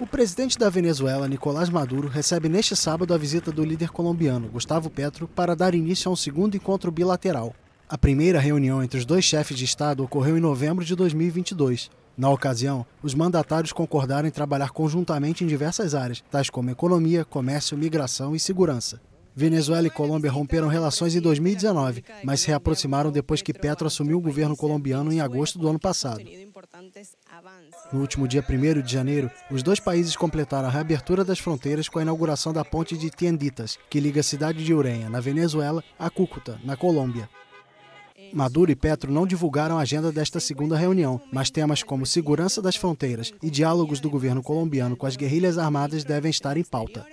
O presidente da Venezuela, Nicolás Maduro, recebe neste sábado a visita do líder colombiano, Gustavo Petro, para dar início a um segundo encontro bilateral. A primeira reunião entre os dois chefes de Estado ocorreu em novembro de 2022. Na ocasião, os mandatários concordaram em trabalhar conjuntamente em diversas áreas, tais como economia, comércio, migração e segurança. Venezuela e Colômbia romperam relações em 2019, mas se reaproximaram depois que Petro assumiu o governo colombiano em agosto do ano passado. No último dia 1 de janeiro, os dois países completaram a reabertura das fronteiras com a inauguração da ponte de Tienditas, que liga a cidade de Urenha, na Venezuela, a Cúcuta, na Colômbia. Maduro e Petro não divulgaram a agenda desta segunda reunião, mas temas como segurança das fronteiras e diálogos do governo colombiano com as guerrilhas armadas devem estar em pauta.